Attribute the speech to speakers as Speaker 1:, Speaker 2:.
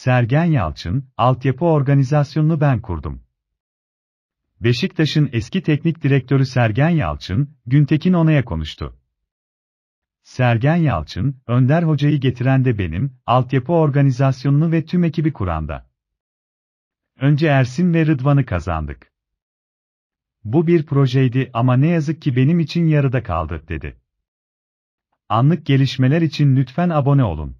Speaker 1: Sergen Yalçın, altyapı organizasyonunu ben kurdum. Beşiktaş'ın eski teknik direktörü Sergen Yalçın, Güntekin Onay'a konuştu. Sergen Yalçın, Önder Hoca'yı getiren de benim, altyapı organizasyonunu ve tüm ekibi kuranda. Önce Ersin ve Rıdvan'ı kazandık. Bu bir projeydi ama ne yazık ki benim için yarıda kaldı, dedi. Anlık gelişmeler için lütfen abone olun.